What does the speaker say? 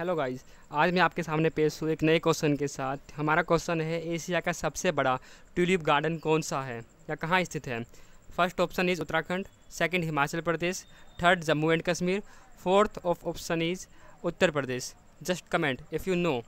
hello guys आज मैं आपके सामने पेश हूँ एक नए क्वेश्चन के साथ हमारा क्वेश्चन है एशिया का सबसे बड़ा ट्यूलिप गार्डन कौन सा है या कहाँ स्थित है first option is Uttarakhand second Himachal Pradesh third Jammu and Kashmir fourth of option is Uttar Pradesh just comment if you no